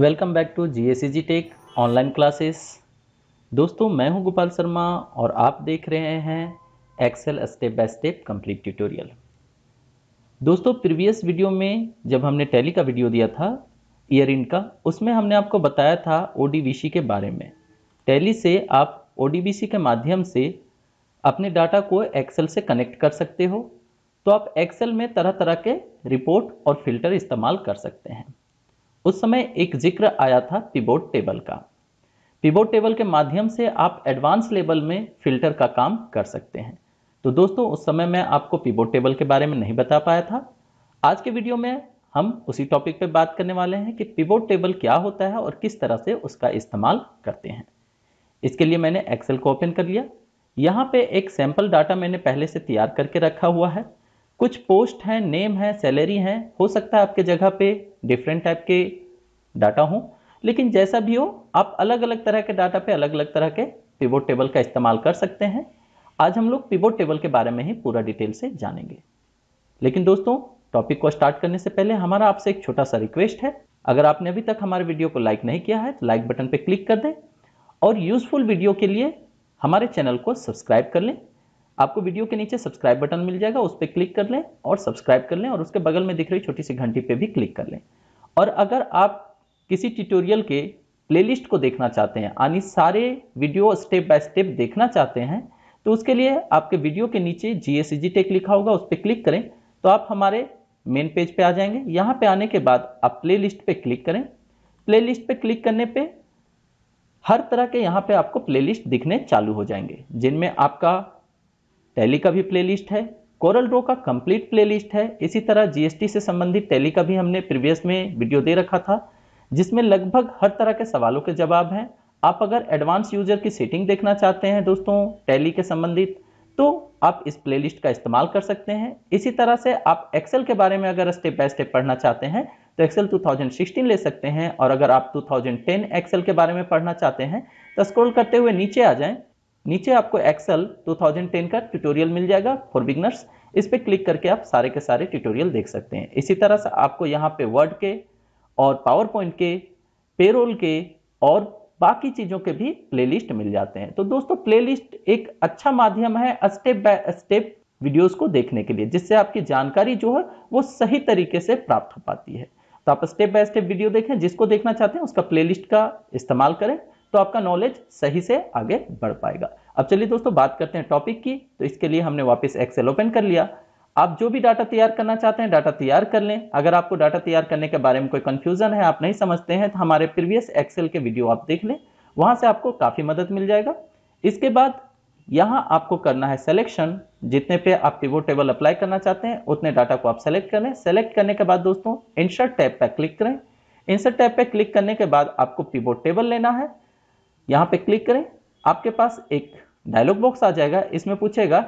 welcome back to G S G tech online classes दोस्तों मैं हूं गोपाल शर्मा और आप देख रहे हैं Excel step by step complete tutorial दोस्तों प्रीवियस वीडियो में जब हमने टैली का वीडियो दिया था ईयर इंड का उसमें हमने आपको बताया था ओ के बारे में टैली से आप ओ के माध्यम से अपने डाटा को एक्सेल से कनेक्ट कर सकते हो तो आप एक्सेल में तरह तरह के रिपोर्ट और फिल्टर इस्तेमाल कर सकते हैं उस समय एक जिक्र आया था पिबोट टेबल का पिबोट टेबल के माध्यम से आप एडवांस लेवल में फिल्टर का काम कर सकते हैं तो दोस्तों उस समय मैं आपको पिबोट टेबल के बारे में नहीं बता पाया था आज के वीडियो में हम उसी टॉपिक पर बात करने वाले हैं कि पिबोट टेबल क्या होता है और किस तरह से उसका इस्तेमाल करते हैं इसके लिए मैंने एक्सेल को ओपन कर लिया यहाँ पे एक सैंपल डाटा मैंने पहले से तैयार करके रखा हुआ है कुछ पोस्ट हैं नेम है सैलरी है हो सकता है आपके जगह पे डिफरेंट टाइप के डाटा हो लेकिन जैसा भी हो आप अलग अलग तरह के डाटा पे अलग अलग तरह के पिबो टेबल का इस्तेमाल कर सकते हैं आज हम लोग पिबो टेबल के बारे में ही पूरा डिटेल से जानेंगे लेकिन दोस्तों टॉपिक को स्टार्ट करने से पहले हमारा आपसे एक छोटा सा रिक्वेस्ट है अगर आपने अभी तक हमारे वीडियो को लाइक नहीं किया है तो लाइक बटन पर क्लिक कर दें और यूजफुल वीडियो के लिए हमारे चैनल को सब्सक्राइब कर लें आपको वीडियो के नीचे सब्सक्राइब बटन मिल जाएगा उस पर क्लिक कर लें और सब्सक्राइब कर लें और उसके बगल में दिख रही छोटी सी घंटी पे भी क्लिक कर लें और अगर आप किसी ट्यूटोरियल के प्लेलिस्ट को देखना चाहते हैं यानी सारे वीडियो स्टेप बाय स्टेप देखना चाहते हैं तो उसके लिए आपके वीडियो के नीचे जी एस टेक लिखा होगा उस पर क्लिक करें तो आप हमारे मेन पेज पे आ जाएंगे यहाँ पर आने के बाद आप लिस्ट पर क्लिक करें लिस्ट पर क्लिक करने पर हर तरह के यहाँ पे आपको प्लेलिस्ट दिखने चालू हो जाएंगे जिनमें आपका टैली का भी प्लेलिस्ट है कोरल ड्रो का कंप्लीट प्लेलिस्ट है इसी तरह जीएसटी से संबंधित टैली का भी हमने प्रीवियस में वीडियो दे रखा था जिसमें लगभग हर तरह के सवालों के जवाब हैं आप अगर एडवांस यूजर की सेटिंग देखना चाहते हैं दोस्तों टैली के संबंधित तो आप इस प्लेलिस्ट का इस्तेमाल कर सकते हैं इसी तरह से आप एक्सेल के बारे में अगर स्टेप बाय स्टेप पढ़ना चाहते हैं तो एक्सेल 2016 ले सकते हैं और अगर आप 2010 एक्सेल के बारे में पढ़ना चाहते हैं तो स्क्रॉल करते हुए नीचे आ जाएं नीचे आपको एक्सेल 2010 का ट्यूटोरियल मिल जाएगा फॉर बिगनर्स इस पर क्लिक करके आप सारे के सारे ट्यूटोरियल देख सकते हैं इसी तरह से आपको यहाँ पे वर्ड के और पावर पॉइंट के पेरोल के और बाकी चीज़ों के भी प्लेलिस्ट मिल जाते हैं तो दोस्तों प्लेलिस्ट एक अच्छा माध्यम है स्टेप बाय स्टेप वीडियोस को देखने के लिए जिससे आपकी जानकारी जो है वो सही तरीके से प्राप्त हो पाती है तो आप स्टेप बाय स्टेप वीडियो देखें जिसको देखना चाहते हैं उसका प्लेलिस्ट का इस्तेमाल करें तो आपका नॉलेज सही से आगे बढ़ पाएगा अब चलिए दोस्तों बात करते हैं टॉपिक की तो इसके लिए हमने वापस एक्सेल ओपन कर लिया आप जो भी डाटा तैयार करना चाहते हैं डाटा तैयार कर लें अगर आपको डाटा तैयार करने के बारे में कोई कंफ्यूजन है आप नहीं समझते हैं तो हमारे प्रीवियस एक्सेल के वीडियो आप देख लें वहां से आपको काफ़ी मदद मिल जाएगा इसके बाद यहां आपको करना है सेलेक्शन जितने पे आप पिवो टेबल अप्लाई करना चाहते हैं उतने डाटा को आप सेलेक्ट करें सेलेक्ट करने के बाद दोस्तों इंसर्ट टैब पर क्लिक करें इंसर्ट टैब पर क्लिक करने के बाद आपको पिवो टेबल लेना है यहाँ पे क्लिक करें आपके पास एक डायलॉग बॉक्स आ जाएगा इसमें पूछेगा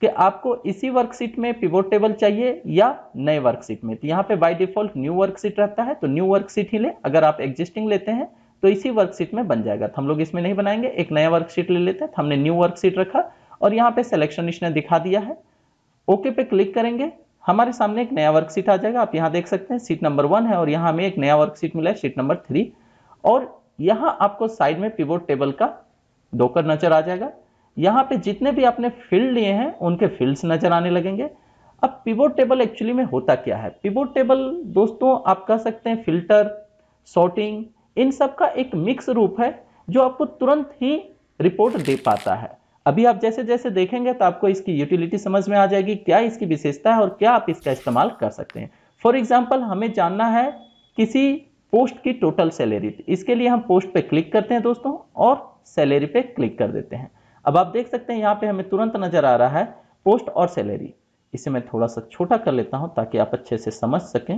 कि आपको इसी वर्कशीट में पिवोट टेबल चाहिए या नए वर्कशीट में तो यहाँ पे बाय डिफॉल्ट न्यू वर्कशीट रहता है तो न्यू वर्कशीट ही ले अगर आप एग्जिस्टिंग लेते हैं तो इसी वर्कशीट में बन जाएगा तो हम लोग इसमें नहीं बनाएंगे एक नया वर्कशीट ले लेते हैं तो हमने न्यू वर्कशीट रखा और यहाँ पे सिलेक्शन इसने दिखा दिया है ओके पे क्लिक करेंगे हमारे सामने एक नया वर्कशीट आ जाएगा आप यहाँ देख सकते हैं सीट नंबर वन है और यहाँ हमें एक नया वर्कशीट मिला है सीट नंबर थ्री और यहां आपको साइड में पिवोट टेबल का डोकर नजर आ जाएगा यहां पे जितने भी आपने फील्ड लिए हैं उनके फील्ड्स नजर आने लगेंगे अब पिवोट टेबल एक्चुअली में होता क्या है पिवोट टेबल दोस्तों आप कह सकते हैं फिल्टर सॉर्टिंग इन सब का एक मिक्स रूप है जो आपको तुरंत ही रिपोर्ट दे पाता है अभी आप जैसे जैसे देखेंगे तो आपको इसकी यूटिलिटी समझ में आ जाएगी क्या इसकी विशेषता है और क्या आप इसका इस्तेमाल कर सकते हैं फॉर एग्जाम्पल हमें जानना है किसी पोस्ट की टोटल सैलरी इसके लिए हम पोस्ट पे क्लिक करते हैं दोस्तों और सैलरी पे क्लिक कर देते हैं अब आप देख सकते हैं यहाँ पे हमें तुरंत नज़र आ रहा है पोस्ट और सैलरी इसे मैं थोड़ा सा छोटा कर लेता हूँ ताकि आप अच्छे से समझ सकें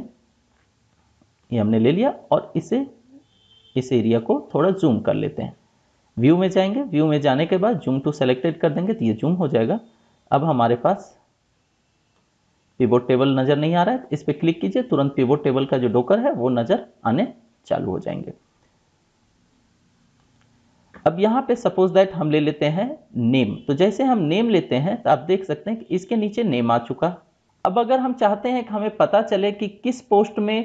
ये हमने ले लिया और इसे इस एरिया को थोड़ा जूम कर लेते हैं व्यू में जाएंगे व्यू में जाने के बाद जूम टू सेलेक्टेड कर देंगे तो ये जूम हो जाएगा अब हमारे पास पिवोट टेबल नज़र नहीं आ रहा है इस पर क्लिक कीजिए तुरंत पिवोट टेबल का जो डोकर है वो नज़र आने चालू हो जाएंगे अब यहाँ पे सपोज दैट हम ले लेते हैं नेम तो जैसे हम नेम लेते हैं तो आप देख सकते हैं कि इसके नीचे नेम आ चुका अब अगर हम चाहते हैं कि हमें पता चले कि किस पोस्ट में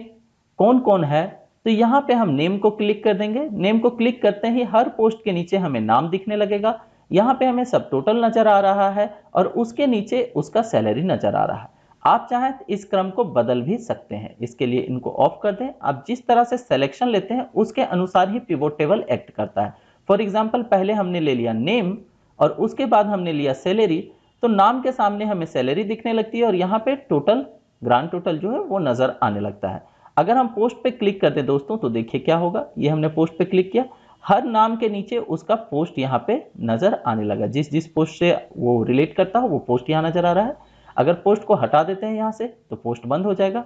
कौन कौन है तो यहाँ पे हम नेम को क्लिक कर देंगे नेम को क्लिक करते ही हर पोस्ट के नीचे हमें नाम दिखने लगेगा यहाँ पे हमें सब टोटल नज़र आ रहा है और उसके नीचे उसका सैलरी नज़र आ रहा है आप चाहें तो इस क्रम को बदल भी सकते हैं इसके लिए इनको ऑफ कर दें आप जिस तरह से सिलेक्शन लेते हैं उसके अनुसार ही पिवोट टेबल एक्ट करता है फॉर एग्जाम्पल पहले हमने ले लिया नेम और उसके बाद हमने लिया सैलरी तो नाम के सामने हमें सैलरी दिखने लगती है और यहाँ पे टोटल ग्रांड टोटल जो है वो नज़र आने लगता है अगर हम पोस्ट पे क्लिक करते दोस्तों तो देखिए क्या होगा ये हमने पोस्ट पे क्लिक किया हर नाम के नीचे उसका पोस्ट यहाँ पे नज़र आने लगा जिस जिस पोस्ट से वो रिलेट करता हो वो पोस्ट यहाँ नज़र आ रहा है अगर पोस्ट को हटा देते हैं यहाँ से तो पोस्ट बंद हो जाएगा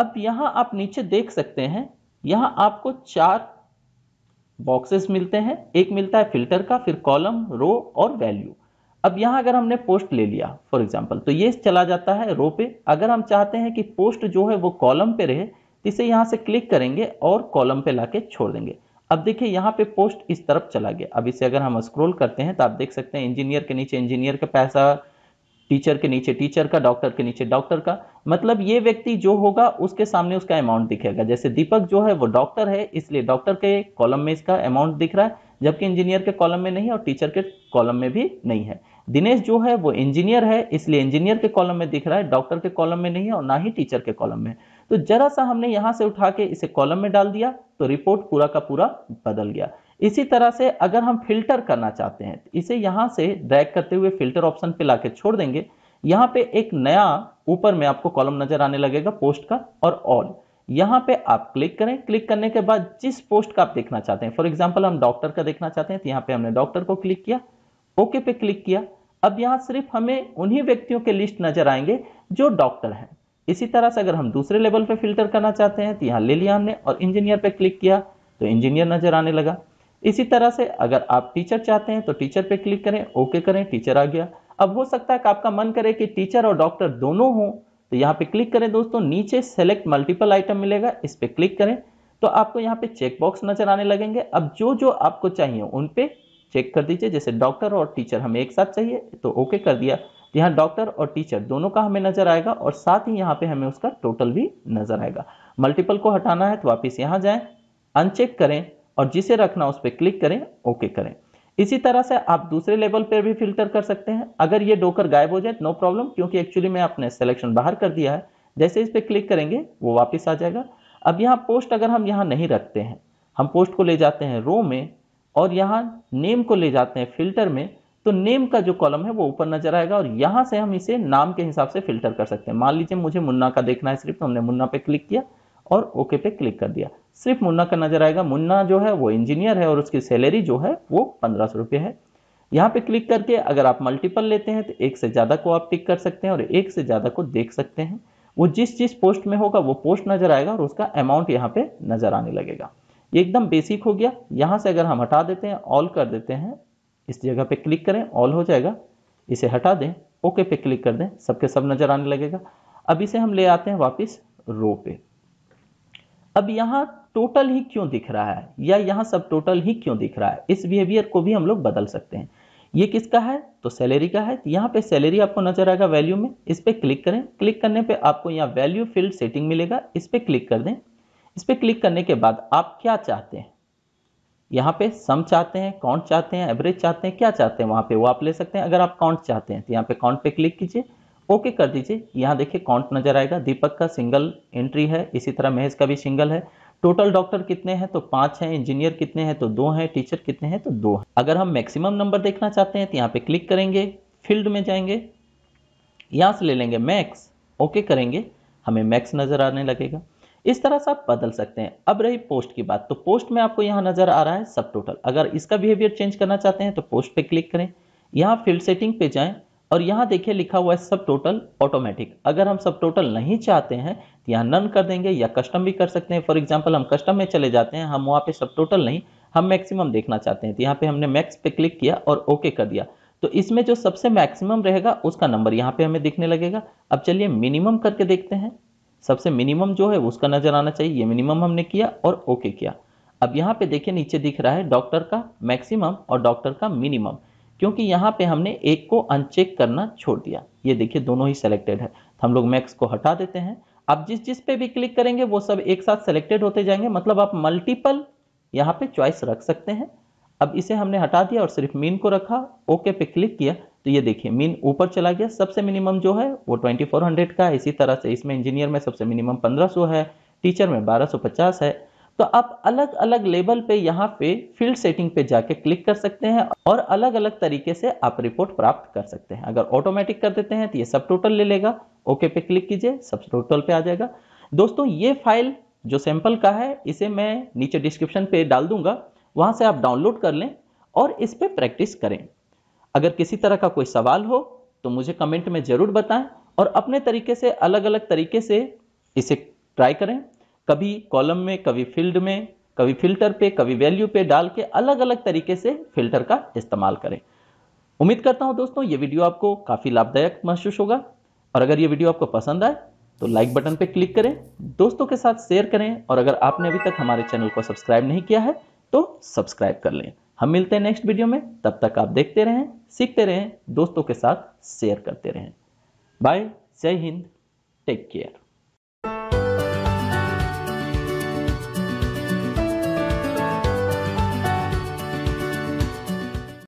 अब यहाँ आप नीचे देख सकते हैं यहाँ आपको चार बॉक्सेस मिलते हैं एक मिलता है फिल्टर का फिर कॉलम रो और वैल्यू अब यहाँ अगर हमने पोस्ट ले लिया फॉर एग्जाम्पल तो ये चला जाता है रो पे अगर हम चाहते हैं कि पोस्ट जो है वो कॉलम पे रहे तो इसे यहाँ से क्लिक करेंगे और कॉलम पे लाके छोड़ देंगे अब देखिए यहाँ पे पोस्ट इस तरफ चला गया अब इसे अगर हम स्क्रोल करते हैं तो आप देख सकते हैं इंजीनियर के नीचे इंजीनियर का पैसा टीचर के नीचे टीचर का डॉक्टर के नीचे डॉक्टर का मतलब ये व्यक्ति जो होगा उसके सामने उसका अमाउंट दिखेगा जैसे दीपक जो है वो डॉक्टर है इसलिए डॉक्टर के कॉलम में इसका अमाउंट दिख रहा है जबकि इंजीनियर के कॉलम में नहीं और टीचर के कॉलम में भी नहीं है दिनेश जो है वो इंजीनियर है इसलिए इंजीनियर के कॉलम में दिख रहा है डॉक्टर के कॉलम में नहीं है और ना ही टीचर के कॉलम में तो जरा सा हमने यहाँ से उठा के इसे कॉलम में डाल दिया तो रिपोर्ट पूरा का पूरा बदल गया इसी तरह से अगर हम फिल्टर करना चाहते हैं तो इसे यहाँ से ड्रैग करते हुए फिल्टर ऑप्शन पे लाके छोड़ देंगे यहाँ पे एक नया ऊपर में आपको कॉलम नजर आने लगेगा पोस्ट का और ऑल यहाँ पे आप क्लिक करें क्लिक करने के बाद जिस पोस्ट का आप देखना चाहते हैं फॉर एग्जाम्पल हम डॉक्टर का देखना चाहते हैं तो यहाँ पे हमने डॉक्टर को क्लिक किया ओके पे क्लिक किया अब यहाँ सिर्फ हमें उन्हीं व्यक्तियों के लिस्ट नजर आएंगे जो डॉक्टर हैं इसी तरह से अगर हम दूसरे लेवल पे फिल्टर करना चाहते हैं तो यहाँ ले लिया हमने और इंजीनियर पे क्लिक किया तो इंजीनियर नजर आने लगा इसी तरह से अगर आप टीचर चाहते हैं तो टीचर पे क्लिक करें ओके करें टीचर आ गया अब हो सकता है कि आपका मन करे कि टीचर और डॉक्टर दोनों हों तो यहाँ पे क्लिक करें दोस्तों नीचे सेलेक्ट मल्टीपल आइटम मिलेगा इस पर क्लिक करें तो आपको यहाँ पे चेकबॉक्स नजर आने लगेंगे अब जो जो आपको चाहिए उन पर चेक कर दीजिए जैसे डॉक्टर और टीचर हमें एक साथ चाहिए तो ओके कर दिया यहाँ डॉक्टर और टीचर दोनों का हमें नजर आएगा और साथ ही यहाँ पे हमें उसका टोटल भी नजर आएगा मल्टीपल को हटाना है तो वापिस यहाँ जाएं अनचेक करें और जिसे रखना उस पर क्लिक करें ओके करें इसी तरह से आप दूसरे लेवल पर भी फिल्टर कर सकते हैं अगर ये डोकर गायब हो जाए नो प्रॉब्लम क्योंकि एक्चुअली मैं आपने सिलेक्शन बाहर कर दिया है जैसे इस पर क्लिक करेंगे वो वापस आ जाएगा अब यहाँ पोस्ट अगर हम यहाँ नहीं रखते हैं हम पोस्ट को ले जाते हैं रो में और यहाँ नेम को ले जाते हैं फिल्टर में तो नेम का जो कॉलम है वो ऊपर नजर आएगा और यहाँ से हम इसे नाम के हिसाब से फिल्टर कर सकते हैं मान लीजिए मुझे मुन्ना का देखना है सिर्फ तो हमने मुन्ना पे क्लिक किया और ओके पे क्लिक कर दिया सिर्फ मुन्ना का नजर आएगा मुन्ना जो है वो इंजीनियर है और उसकी सैलरी जो है वो पंद्रह सौ रुपये है यहाँ पे क्लिक करके अगर आप मल्टीपल लेते हैं तो एक से ज़्यादा को आप टिक कर सकते हैं और एक से ज़्यादा को देख सकते हैं वो जिस जिस पोस्ट में होगा वो पोस्ट नज़र आएगा और उसका अमाउंट यहाँ पे नज़र आने लगेगा ये एकदम बेसिक हो गया यहाँ से अगर हम हटा देते हैं ऑल कर देते हैं इस जगह पे क्लिक करें ऑल हो जाएगा इसे हटा दें ओके पे क्लिक कर दें सबके सब नज़र आने लगेगा अब इसे हम ले आते हैं वापस रो पे अब यहाँ टोटल ही क्यों दिख रहा है या यहाँ सब टोटल ही क्यों दिख रहा है इस बिहेवियर को भी हम लोग बदल सकते हैं ये किसका है तो सैलरी का है तो यहाँ पे सैलरी आपको नजर आएगा वैल्यू में इस पर क्लिक करें क्लिक करने पे आपको यहाँ वैल्यू फील्ड सेटिंग मिलेगा इस पर क्लिक कर दें इस पर क्लिक करने के बाद आप क्या चाहते हैं यहाँ पे सम चाहते हैं काउंट चाहते हैं एवरेज चाहते हैं क्या चाहते हैं वहाँ पे वो आप ले सकते हैं अगर आप काउंट चाहते हैं तो यहाँ पे काउंट पे क्लिक कीजिए ओके कर दीजिए यहाँ देखिए काउंट नजर आएगा दीपक का सिंगल एंट्री है इसी तरह महेश का भी सिंगल है टोटल डॉक्टर कितने हैं तो पाँच हैं इंजीनियर कितने हैं तो दो हैं टीचर कितने हैं तो दो हैं अगर हम मैक्सिमम नंबर देखना चाहते हैं तो यहाँ पे क्लिक करेंगे फील्ड में जाएंगे यहाँ से ले लेंगे मैक्स ओके करेंगे हमें मैक्स नज़र आने लगेगा इस तरह से आप बदल सकते हैं अब रही पोस्ट की बात तो पोस्ट में आपको यहाँ नज़र आ रहा है सब टोटल अगर इसका बिहेवियर चेंज करना चाहते हैं तो पोस्ट पर क्लिक करें यहाँ फील्ड सेटिंग पे जाएँ और यहाँ देखिए लिखा हुआ है सब टोटल ऑटोमेटिक अगर हम सब टोटल नहीं चाहते हैं तो यहाँ नन कर देंगे या कस्टम भी कर सकते हैं फॉर एग्जाम्पल हम कस्टम में चले जाते हैं हम वहाँ पे सब टोटल नहीं हम मैक्सिमम देखना चाहते हैं तो यहाँ पे हमने मैक्स पे क्लिक किया और ओके कर दिया तो इसमें जो सबसे मैक्सिमम रहेगा उसका नंबर यहाँ पे हमें दिखने लगेगा अब चलिए मिनिमम करके देखते हैं सबसे मिनिमम जो है उसका नज़र आना चाहिए ये मिनिमम हमने किया और ओके किया अब यहाँ पे देखिए नीचे दिख रहा है डॉक्टर का मैक्सिमम और डॉक्टर का मिनिमम क्योंकि यहाँ पे हमने एक को अनचेक करना छोड़ दिया ये देखिए दोनों ही सेलेक्टेड है हम लोग मैक्स को हटा देते हैं अब जिस जिस पे भी क्लिक करेंगे वो सब एक साथ सेलेक्टेड होते जाएंगे मतलब आप मल्टीपल यहाँ पे चॉइस रख सकते हैं अब इसे हमने हटा दिया और सिर्फ मीन को रखा ओके पे क्लिक किया तो ये देखिए मीन ऊपर चला गया सबसे मिनिमम जो है वो 2400 का इसी तरह से इसमें इंजीनियर में सबसे मिनिमम 1500 है टीचर में 1250 है तो आप अलग अलग लेवल पे यहाँ पे फील्ड सेटिंग पे जाके क्लिक कर सकते हैं और अलग अलग तरीके से आप रिपोर्ट प्राप्त कर सकते हैं अगर ऑटोमेटिक कर देते हैं तो ये सब टोटल ले लेगा ओके पे क्लिक कीजिए सब टोटल पे आ जाएगा दोस्तों ये फाइल जो सैंपल का है इसे मैं नीचे डिस्क्रिप्शन पे डाल दूंगा वहाँ से आप डाउनलोड कर लें और इस पर प्रैक्टिस करें अगर किसी तरह का कोई सवाल हो तो मुझे कमेंट में ज़रूर बताएं और अपने तरीके से अलग अलग तरीके से इसे ट्राई करें कभी कॉलम में कभी फील्ड में कभी फिल्टर पे कभी वैल्यू पे डाल के अलग अलग तरीके से फिल्टर का इस्तेमाल करें उम्मीद करता हूं दोस्तों ये वीडियो आपको काफ़ी लाभदायक महसूस होगा और अगर ये वीडियो आपको पसंद आए तो लाइक बटन पर क्लिक करें दोस्तों के साथ शेयर करें और अगर आपने अभी तक हमारे चैनल को सब्सक्राइब नहीं किया है तो सब्सक्राइब कर लें हम मिलते हैं नेक्स्ट वीडियो में तब तक आप देखते रहें सीखते रहें दोस्तों के साथ शेयर करते रहें बाय जय हिंद टेक केयर